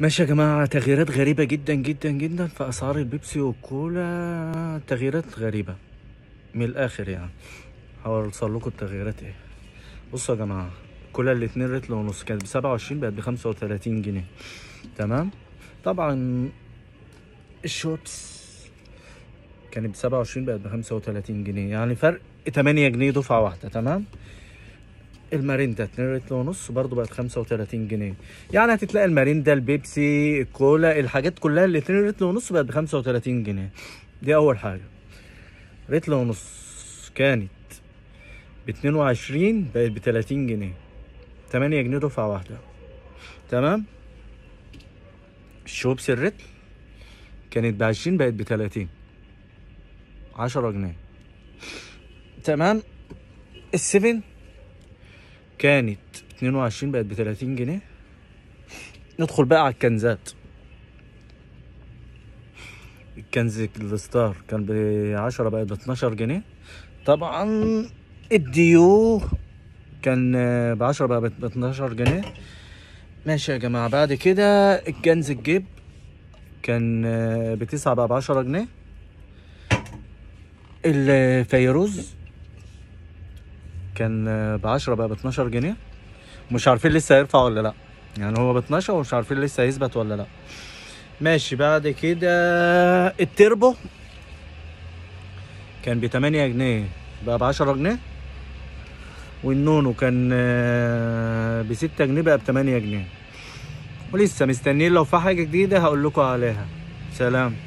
ماشي يا جماعة تغييرات غريبة جدا جدا جدا في أسعار البيبسي والكولا تغييرات غريبة من الآخر يعني هحاول لكم التغييرات إيه بصوا يا جماعة كولا الاتنين رتل ونص كانت بسبعة وعشرين بقت بخمسة وتلاتين جنيه تمام طبعا الشوبس كانت بسبعة وعشرين بقت بخمسة وتلاتين جنيه يعني فرق تمانية جنيه دفعة واحدة تمام الماريندا 2 لتر ونص برضه بقت 35 جنيه يعني هتتلاقي الماريندا البيبسي الكولا الحاجات كلها اللي 2 لتر ونص بقت ب 35 جنيه دي اول حاجه لتر ونص كانت ب 22 بقت ب 30 جنيه 8 جنيه دفعه واحده تمام الشوبس الرتل كانت ب 20 بقت ب 30 10 جنيه تمام السفن كانت 22 بقت ب 30 جنيه ندخل بقى على الكنزات الكنز الستار كان ب 10 بقت ب 12 جنيه طبعا الديو كان ب 10 بقى ب 12 جنيه ماشي يا جماعه بعد كده الكنز الجيب كان ب بتسعة بقى 10 جنيه الفيروز كان ب 10 بقى ب 12 جنيه مش عارفين لسه هيرفع ولا لا يعني هو ب 12 ومش عارفين لسه هيثبت ولا لا ماشي بعد كده التربو كان ب 8 جنيه بقى ب 10 جنيه والنونو كان ب 6 جنيه بقى ب 8 جنيه ولسه مستنيين لو في حاجه جديده هقول لكم عليها سلام